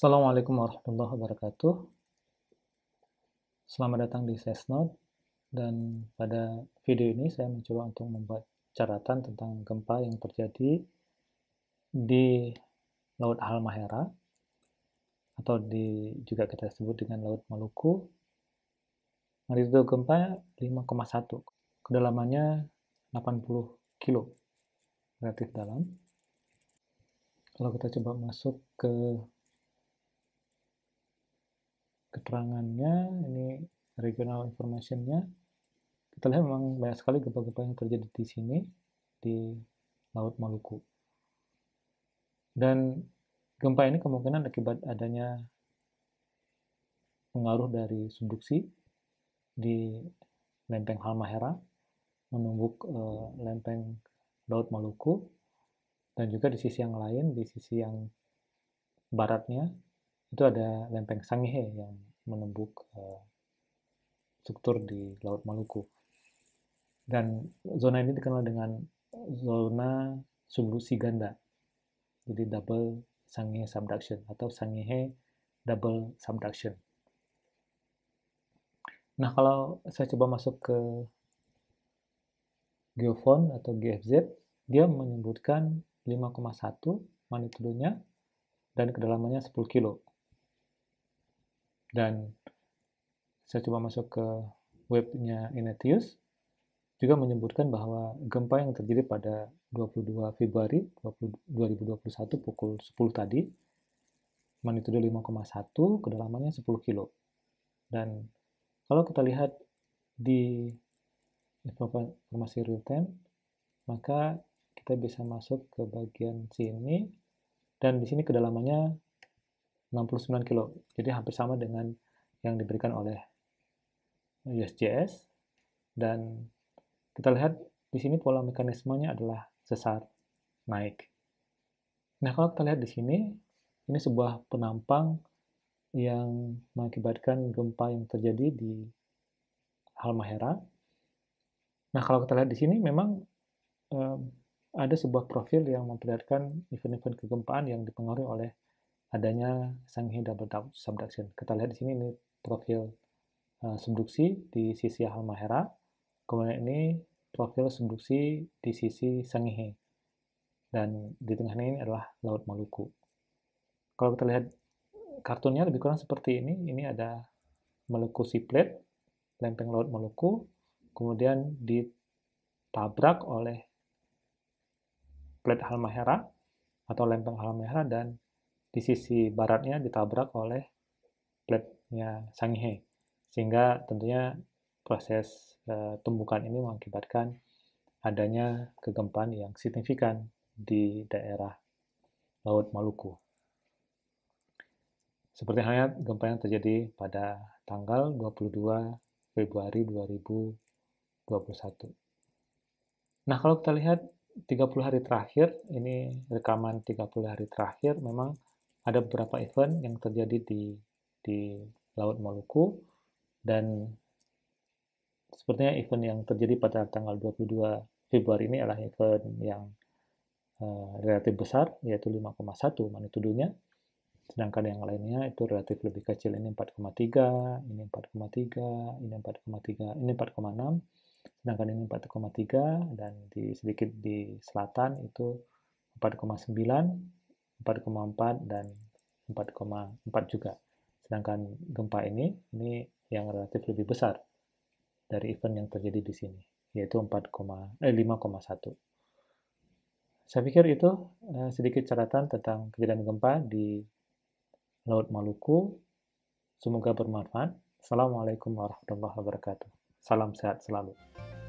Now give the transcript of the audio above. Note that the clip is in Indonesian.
Assalamualaikum warahmatullahi wabarakatuh. Selamat datang di SESNOT dan pada video ini saya mencoba untuk membuat catatan tentang gempa yang terjadi di Laut Halmahera atau di, juga kita sebut dengan Laut Maluku. Magnitudo gempa 5,1. Kedalamannya 80 kilo. Relatif dalam. Kalau kita coba masuk ke keterangannya ini regional informationnya kita lihat memang banyak sekali gempa-gempa yang terjadi di sini di Laut Maluku dan gempa ini kemungkinan akibat adanya pengaruh dari subduksi di lempeng Halmahera menumbuk eh, lempeng Laut Maluku dan juga di sisi yang lain di sisi yang baratnya itu ada lempeng Sangihe yang menembuk uh, struktur di Laut Maluku. Dan zona ini dikenal dengan zona subduksi ganda. Jadi double Sangihe subduction atau Sangihe double subduction. Nah, kalau saya coba masuk ke geofon atau GFZ, dia menyebutkan 5,1 magnitudonya dan kedalamannya 10 kilo dan saya coba masuk ke webnya Inetius juga menyebutkan bahwa gempa yang terjadi pada 22 Februari 2021 pukul 10 tadi magnitudo 5,1 kedalamannya 10 kilo dan kalau kita lihat di informasi real time maka kita bisa masuk ke bagian sini dan di sini kedalamannya 69 kilo. Jadi hampir sama dengan yang diberikan oleh USGS. Dan kita lihat di sini pola mekanismenya adalah sesar naik. Nah, kalau kita lihat di sini, ini sebuah penampang yang mengakibatkan gempa yang terjadi di Halmahera. Nah, kalau kita lihat di sini, memang um, ada sebuah profil yang memperlihatkan event-event kegempaan yang dipengaruhi oleh adanya Sanghee double subduction. Kita lihat di sini ini profil uh, subduksi di sisi Halmahera, kemudian ini profil subduksi di sisi Sangihe, dan di tengah ini adalah Laut Maluku. Kalau kita lihat kartunya lebih kurang seperti ini, ini ada Maluku Siplet, lempeng Laut Maluku, kemudian ditabrak oleh Plat Halmahera atau lempeng Halmahera dan di sisi baratnya ditabrak oleh platnya Sangihe sehingga tentunya proses uh, tumbukan ini mengakibatkan adanya kegempaan yang signifikan di daerah Laut Maluku. Seperti halnya gempa yang terjadi pada tanggal 22 Februari 2021. Nah, kalau kita lihat 30 hari terakhir, ini rekaman 30 hari terakhir memang ada beberapa event yang terjadi di di Laut Maluku dan sepertinya event yang terjadi pada tanggal 22 Februari ini adalah event yang uh, relatif besar yaitu 5,1 magnitudonya sedangkan yang lainnya itu relatif lebih kecil ini 4,3 ini 4,3 ini 4,3 ini 4,6 sedangkan ini 4,3 dan di sedikit di selatan itu 4,9 4,4 dan 4,4 juga. Sedangkan gempa ini, ini yang relatif lebih besar dari event yang terjadi di sini, yaitu 4, eh, 5,1. Saya pikir itu eh, sedikit catatan tentang kejadian gempa di Laut Maluku. Semoga bermanfaat. Assalamualaikum warahmatullahi wabarakatuh. Salam sehat selalu.